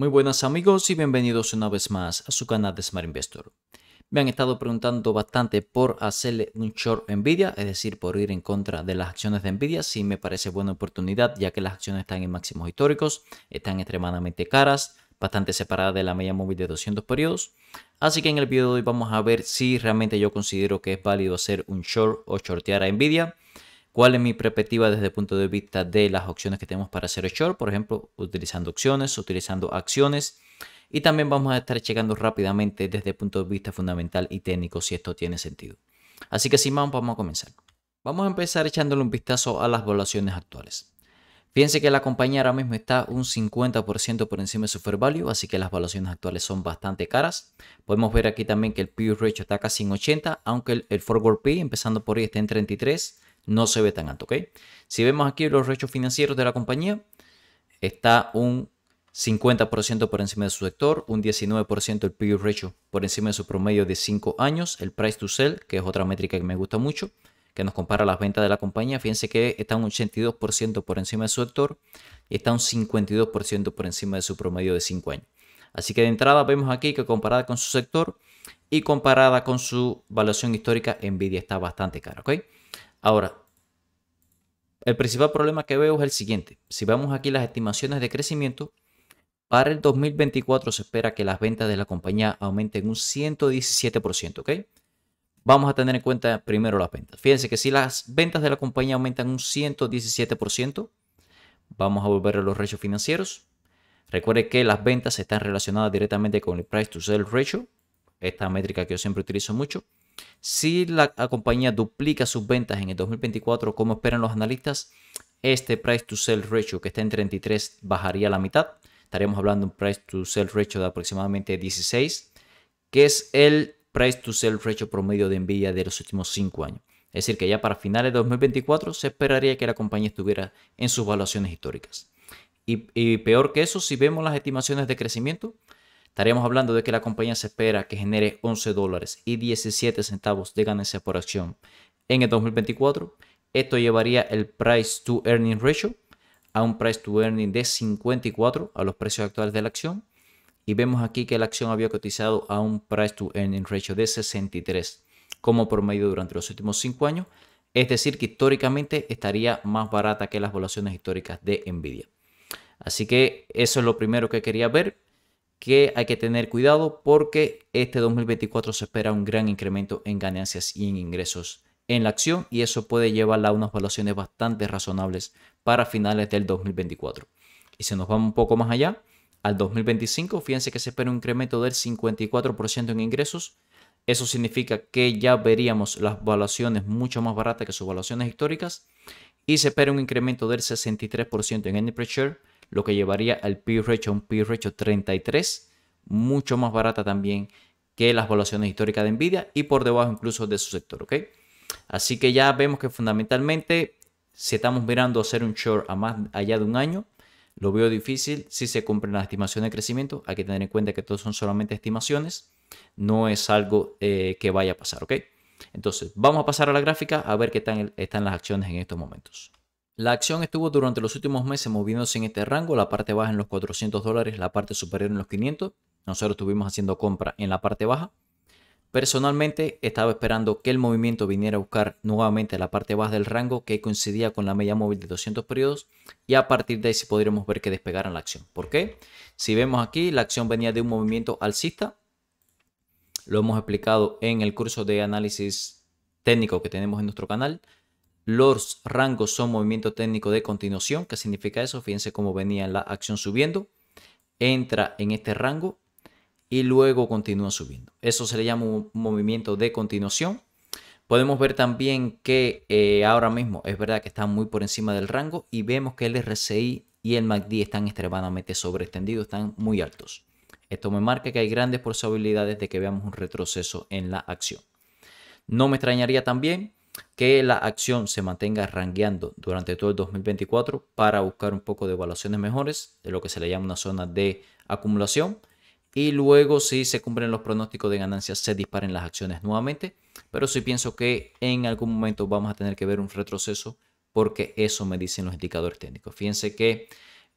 Muy buenas amigos y bienvenidos una vez más a su canal de Smart Investor. Me han estado preguntando bastante por hacerle un short en Nvidia, es decir, por ir en contra de las acciones de Nvidia, si me parece buena oportunidad ya que las acciones están en máximos históricos, están extremadamente caras, bastante separadas de la media móvil de 200 periodos. Así que en el video de hoy vamos a ver si realmente yo considero que es válido hacer un short o shortear a Nvidia. ¿Cuál es mi perspectiva desde el punto de vista de las opciones que tenemos para hacer short? Por ejemplo, utilizando opciones, utilizando acciones. Y también vamos a estar checando rápidamente desde el punto de vista fundamental y técnico si esto tiene sentido. Así que sin más, vamos a comenzar. Vamos a empezar echándole un vistazo a las evaluaciones actuales. Fíjense que la compañía ahora mismo está un 50% por encima de su fair value, así que las valuaciones actuales son bastante caras. Podemos ver aquí también que el PE ratio está casi en 80, aunque el, forward P, empezando por ahí está en 33 no se ve tan alto. ¿ok? Si vemos aquí los rechos financieros de la compañía, está un 50% por encima de su sector, un 19% el PE ratio por encima de su promedio de 5 años, el price to sell, que es otra métrica que me gusta mucho, que nos compara las ventas de la compañía, fíjense que está un 82% por encima de su sector y está un 52% por encima de su promedio de 5 años. Así que de entrada vemos aquí que comparada con su sector y comparada con su valuación histórica, Nvidia está bastante cara, ¿ok? Ahora, el principal problema que veo es el siguiente. Si vamos aquí las estimaciones de crecimiento, para el 2024 se espera que las ventas de la compañía aumenten un 117%, ¿ok? Vamos a tener en cuenta primero las ventas. Fíjense que si las ventas de la compañía aumentan un 117%, vamos a volver a los ratios financieros. Recuerde que las ventas están relacionadas directamente con el price to sell ratio, esta métrica que yo siempre utilizo mucho. Si la compañía duplica sus ventas en el 2024, como esperan los analistas, este price to sell ratio que está en 33 bajaría a la mitad. Estaríamos hablando de un price to sell ratio de aproximadamente 16, que es el price to sell ratio promedio de envía de los últimos 5 años. Es decir, que ya para finales de 2024 se esperaría que la compañía estuviera en sus valuaciones históricas. y peor que eso, si vemos las estimaciones de crecimiento, Estaríamos hablando de que la compañía se espera que genere 11 dólares y 17 centavos de ganancia por acción en el 2024. Esto llevaría el price to earning ratio a un price to earning de 54 a los precios actuales de la acción. Y vemos aquí que la acción había cotizado a un price to earning ratio de 63 como promedio durante los últimos 5 años. Es decir, que históricamente estaría más barata que las volaciones históricas de Nvidia. Así que eso es lo primero que quería ver que hay que tener cuidado porque este 2024 se espera un gran incremento en ganancias y en ingresos en la acción y eso puede llevarla a unas valoraciones bastante razonables para finales del 2024. Y si nos vamos un poco más allá, al 2025, fíjense que se espera un incremento del 54% en ingresos. Eso significa que ya veríamos las valuaciones mucho más baratas que sus valoraciones históricas y se espera un incremento del 63% en any pressure lo que llevaría al P Ratio a un P Ratio 33, mucho más barata también que las valuaciones históricas de Nvidia y por debajo incluso de su sector, ¿ok? Así que ya vemos que fundamentalmente si estamos mirando hacer un short a más allá de un año, lo veo difícil si se cumplen las estimaciones de crecimiento. Hay que tener en cuenta que todos son solamente estimaciones, no es algo eh, que vaya a pasar, ¿ok? Entonces, vamos a pasar a la gráfica a ver qué están las acciones en estos momentos. La acción estuvo durante los últimos meses moviéndose en este rango, la parte baja en los 400 dólares, la parte superior en los 500. Nosotros estuvimos haciendo compra en la parte baja. Personalmente estaba esperando que el movimiento viniera a buscar nuevamente la parte baja del rango que coincidía con la media móvil de 200 periodos y a partir de ahí sí podríamos ver que despegaran la acción. ¿Por qué? Si vemos aquí, la acción venía de un movimiento alcista. Lo hemos explicado en el curso de análisis técnico que tenemos en nuestro canal. Los rangos son movimiento técnico de continuación. ¿Qué significa eso? Fíjense cómo venía la acción subiendo. Entra en este rango y luego continúa subiendo. Eso se le llama un movimiento de continuación. Podemos ver también que eh, ahora mismo es verdad que está muy por encima del rango y vemos que el RSI y el MACD están extremadamente sobreextendidos, están muy altos. Esto me marca que hay grandes posibilidades de que veamos un retroceso en la acción. No me extrañaría también que la acción se mantenga rangueando durante todo el 2024 para buscar un poco de evaluaciones mejores, de lo que se le llama una zona de acumulación. Y luego si se cumplen los pronósticos de ganancias, se disparen las acciones nuevamente. Pero sí pienso que en algún momento vamos a tener que ver un retroceso porque eso me dicen los indicadores técnicos. Fíjense que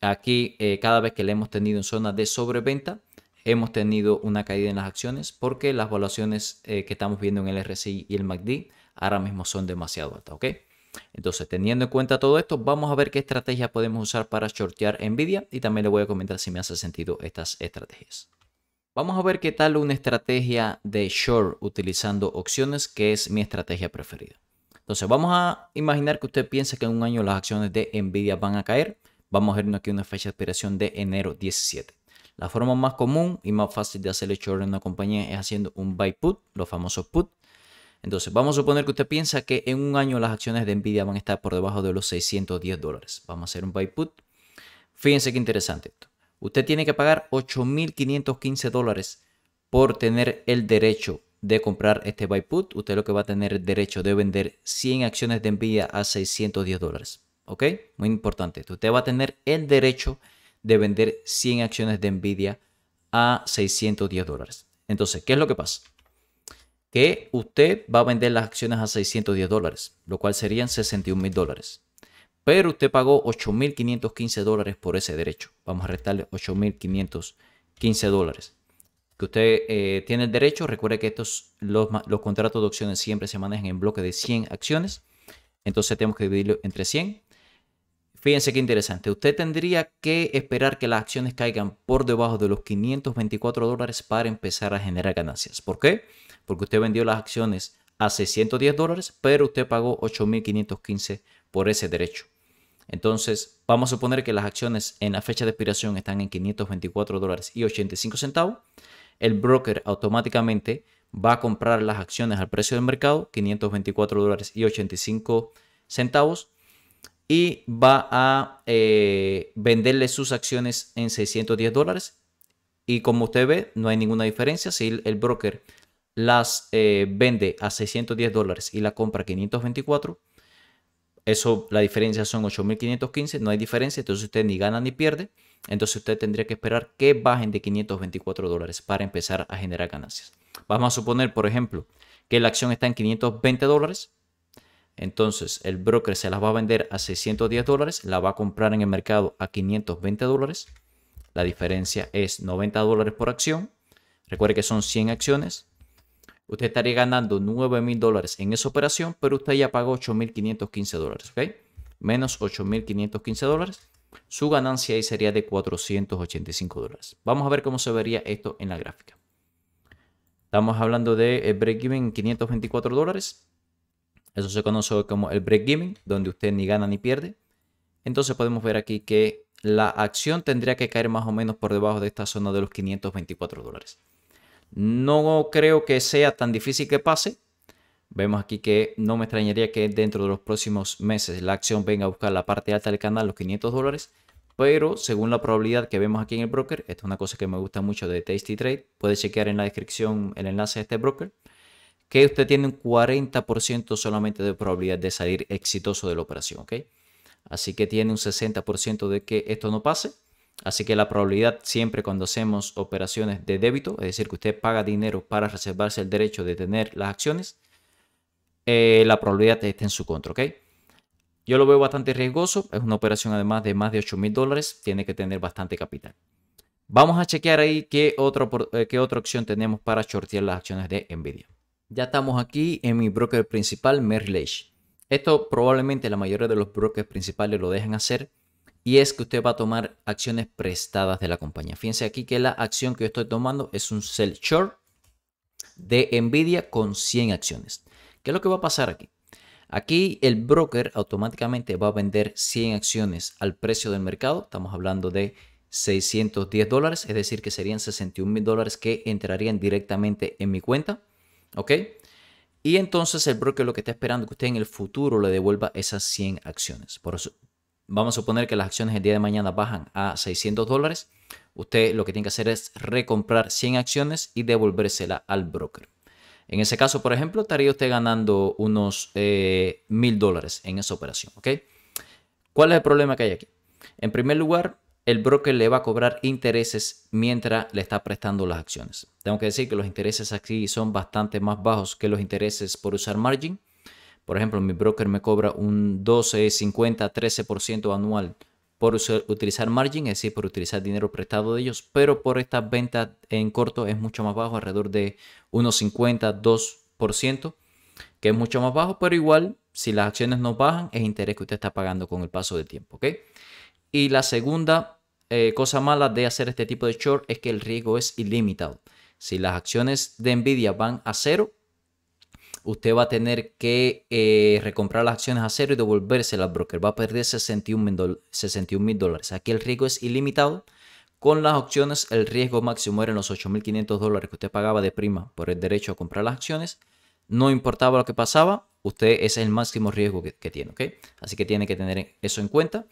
aquí eh, cada vez que le hemos tenido en zona de sobreventa, hemos tenido una caída en las acciones porque las valuaciones eh, que estamos viendo en el RSI y el MACD ahora mismo son demasiado altas, ¿ok? Entonces, teniendo en cuenta todo esto, vamos a ver qué estrategias podemos usar para shortear Nvidia y también le voy a comentar si me hace sentido estas estrategias. Vamos a ver qué tal una estrategia de short utilizando opciones, que es mi estrategia preferida. Entonces, vamos a imaginar que usted piensa que en un año las acciones de Nvidia van a caer. Vamos a irnos aquí una fecha de expiración de enero 17. La forma más común y más fácil de hacer el short en una compañía es haciendo un buy put, los famosos put, entonces, vamos a suponer que usted piensa que en un año las acciones de Nvidia van a estar por debajo de los 610 dólares. Vamos a hacer un buy put. Fíjense qué interesante esto. Usted tiene que pagar 8.515 dólares por tener el derecho de comprar este buy put. Usted lo que va a tener el derecho de vender 100 acciones de Nvidia a 610 dólares. ¿Ok? Muy importante. Usted va a tener el derecho de vender 100 acciones de Nvidia a 610 dólares. Entonces, ¿qué es lo que pasa? que usted va a vender las acciones a 610 dólares, lo cual serían 61 mil dólares. Pero usted pagó 8.515 dólares por ese derecho. Vamos a restarle 8.515 dólares. Que usted eh, tiene el derecho, recuerde que estos, los, contratos de opciones siempre se manejan en bloque de 100 acciones. Entonces tenemos que dividirlo entre 100 Fíjense qué interesante. Usted tendría que esperar que las acciones caigan por debajo de los 524 dólares para empezar a generar ganancias. ¿Por qué? Porque usted vendió las acciones a 610 dólares, pero usted pagó 8.515 por ese derecho. Entonces, vamos a suponer que las acciones en la fecha de expiración están en 524 dólares y 85 centavos. El broker automáticamente va a comprar las acciones al precio del mercado, 524 dólares y 85 centavos y va a eh, venderle sus acciones en 610 dólares. Y como usted ve, no hay ninguna diferencia. Si el broker las eh, vende a 610 dólares y la compra a 524, eso, la diferencia son 8.515, no hay diferencia, entonces usted ni gana ni pierde. Entonces usted tendría que esperar que bajen de 524 dólares para empezar a generar ganancias. Vamos a suponer, por ejemplo, que la acción está en 520 dólares entonces el broker se las va a vender a 610 dólares, la va a comprar en el mercado a 520 dólares. La diferencia es 90 dólares por acción. Recuerde que son 100 acciones. Usted estaría ganando 9 mil dólares en esa operación, pero usted ya pagó 8.515 dólares, Menos 8.515 dólares. Su ganancia ahí sería de 485 dólares. Vamos a ver cómo se vería esto en la gráfica. Estamos hablando de eh, break-even 524 dólares eso se conoce como el break gaming, donde usted ni gana ni pierde. Entonces podemos ver aquí que la acción tendría que caer más o menos por debajo de esta zona de los 524 dólares. No creo que sea tan difícil que pase. Vemos aquí que no me extrañaría que dentro de los próximos meses la acción venga a buscar la parte alta del canal, los 500 dólares. Pero según la probabilidad que vemos aquí en el broker, esta es una cosa que me gusta mucho de Tasty Trade, puedes chequear en la descripción el enlace de este broker que usted tiene un 40% solamente de probabilidad de salir exitoso de la operación, ¿ok? Así que tiene un 60% de que esto no pase. Así que la probabilidad siempre cuando hacemos operaciones de débito, es decir, que usted paga dinero para reservarse el derecho de tener las acciones, eh, la probabilidad está en su contra, ¿ok? Yo lo veo bastante riesgoso, es una operación además de más de 8 mil dólares, tiene que tener bastante capital. Vamos a chequear ahí qué, eh, qué otra opción tenemos para shortear las acciones de Nvidia ya estamos aquí en mi broker principal, Merrill Esto probablemente la mayoría de los brokers principales lo dejan hacer y es que usted va a tomar acciones prestadas de la compañía. Fíjense aquí que la acción que yo estoy tomando es un sell short de Nvidia con 100 acciones. ¿Qué es lo que va a pasar aquí? Aquí el broker automáticamente va a vender 100 acciones al precio del mercado. Estamos hablando de 610 dólares, es decir, que serían 61 mil dólares que entrarían directamente en mi cuenta. ¿Ok? Y entonces el broker lo que está esperando es que usted en el futuro le devuelva esas 100 acciones. Por eso, vamos a suponer que las acciones el día de mañana bajan a 600 dólares. Usted lo que tiene que hacer es recomprar 100 acciones y devolvérsela al broker. En ese caso, por ejemplo, estaría usted ganando unos eh, mil dólares en esa operación. ¿ok? ¿Cuál es el problema que hay aquí? En primer lugar, el broker le va a cobrar intereses mientras le está prestando las acciones. Tengo que decir que los intereses aquí son bastante más bajos que los intereses por usar margin. Por ejemplo, mi broker me cobra un 12, 50, 13% anual por utilizar margin, es decir, por utilizar dinero prestado de ellos, pero por estas ventas en corto es mucho más bajo, alrededor de unos 50, 2%, que es mucho más bajo, pero igual, si las acciones no bajan, es interés que usted está pagando con el paso del tiempo, ¿ok? Y la segunda eh, cosa mala de hacer este tipo de short es que el riesgo es ilimitado. Si las acciones de Nvidia van a cero, usted va a tener que eh, recomprar las acciones a cero y devolvérselas al broker. Va a perder 61 mil dólares. Aquí el riesgo es ilimitado. Con las opciones, el riesgo máximo era en los 8.500 dólares que usted pagaba de prima por el derecho a comprar las acciones. No importaba lo que pasaba, usted es el máximo riesgo que, tiene, Así que tiene que tener eso en cuenta.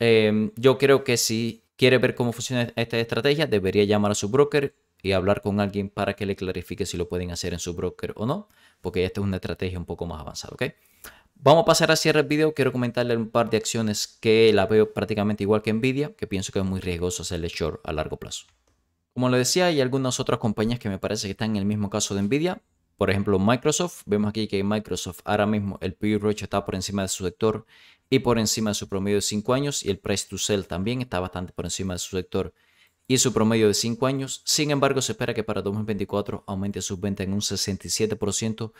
Em, yo creo que si quiere ver cómo funciona e-, esta estrategia, debería llamar a su broker y hablar con alguien para que le clarifique si lo pueden hacer en su broker o no, porque esta es una estrategia un poco más avanzada, Vamos a pasar a cierre el video. Quiero comentarle un par de acciones que la veo prácticamente igual que Nvidia, que pienso que es muy riesgoso hacerle short a largo plazo. Como le decía, hay algunas otras compañías que me parece que están en el mismo caso de Nvidia. Por ejemplo, Microsoft. Vemos aquí que Microsoft ahora mismo el PE ratio está por encima de su sector y por encima de su promedio de 5 años y el price to sell también está bastante por encima de su sector y su promedio de 5 años. Sin embargo, se espera que para 2024 aumente sus ventas en un 67%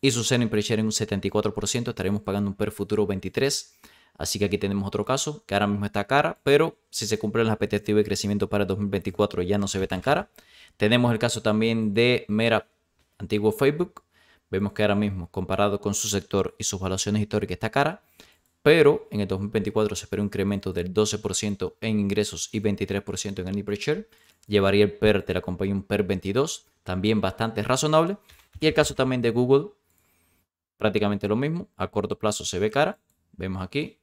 y su selling per en un 74%. Estaremos pagando un per futuro 23. Así que aquí tenemos otro caso que ahora mismo está cara, pero si se cumplen las expectativas de crecimiento para 2024 ya no se ve tan cara. Tenemos el caso también de Mera, antiguo Facebook. Vemos que ahora mismo, comparado con su sector y sus valoraciones históricas, está cara pero en el 2024 se espera un incremento del 12% en ingresos y 23% en el per share. Llevaría el PER de la compañía un PER 22, también bastante razonable. Y el caso también de Google, prácticamente lo mismo. A corto plazo se ve cara, vemos aquí.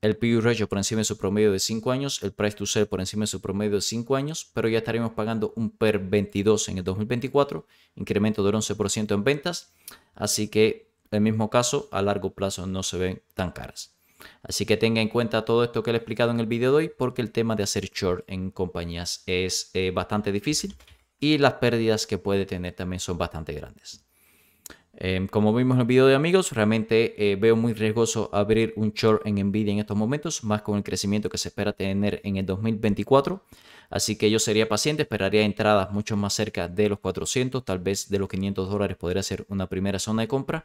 El PU e ratio por encima de su promedio de 5 años, el price to sell por encima de su promedio de 5 años, pero ya estaremos pagando un PER 22 en el 2024, incremento del 11% en ventas. Así que el mismo caso, a largo plazo no se ven tan caras. Así que tenga en cuenta todo esto que le he explicado en el video de hoy porque el tema de hacer short en compañías es eh, bastante difícil y las pérdidas que puede tener también son bastante grandes. Em, como vimos en el video de amigos, realmente eh, veo muy riesgoso abrir un short en Nvidia en estos momentos, más con el crecimiento que se espera tener en el 2024. Así que yo sería paciente, esperaría entradas mucho más cerca de los 400, tal vez de los 500 dólares podría ser una primera zona de compra,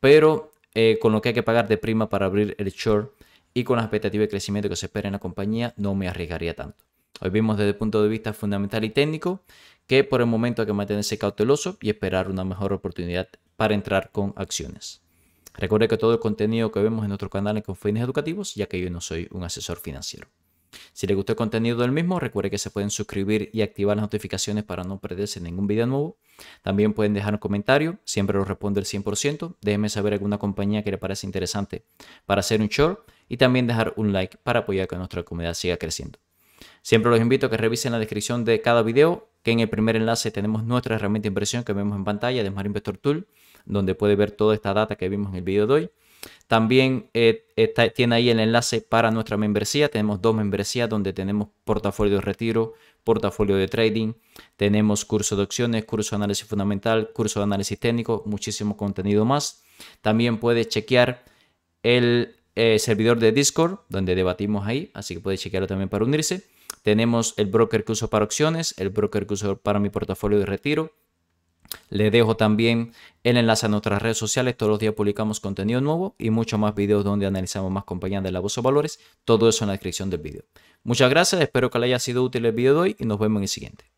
pero eh, con lo que hay que pagar de prima para abrir el short y con la expectativa de crecimiento que se espera en la compañía, no me arriesgaría tanto. Hoy vimos desde el punto de vista fundamental y técnico que por el momento hay que mantenerse cauteloso y esperar una mejor oportunidad para entrar con acciones. Recuerde que todo el contenido que vemos en nuestro canal es con fines educativos, ya que yo no soy un asesor financiero. Si le gustó el contenido del mismo, recuerde que se pueden suscribir y activar las notificaciones para no perderse ningún video nuevo. También pueden dejar un comentario, siempre lo respondo el 100%. Déjenme saber alguna compañía que le parece interesante para hacer un short y también dejar un like para apoyar que nuestra comunidad siga creciendo. Siempre los invito a que revisen la descripción de cada video, que en el primer enlace tenemos nuestra herramienta de inversión que vemos en pantalla de Smart Investor Tool donde puede ver toda esta data que vimos en el video de hoy. También eh, tiene ahí el enlace para nuestra membresía. Tenemos dos membresías donde tenemos portafolio de retiro, portafolio de trading, tenemos curso de opciones, curso de análisis fundamental, curso de análisis técnico, muchísimo contenido más. También puedes chequear el eh, servidor de Discord, donde debatimos ahí, así que puedes chequearlo también para unirse. Tenemos el broker que uso para opciones, el broker que uso para mi portafolio de retiro, le dejo también el enlace a nuestras redes sociales. Todos los días publicamos contenido nuevo y muchos más videos donde analizamos más compañías de la de valores. Todo eso en la descripción del video. Muchas gracias. Espero que les haya sido útil el video de hoy y nos vemos en el siguiente.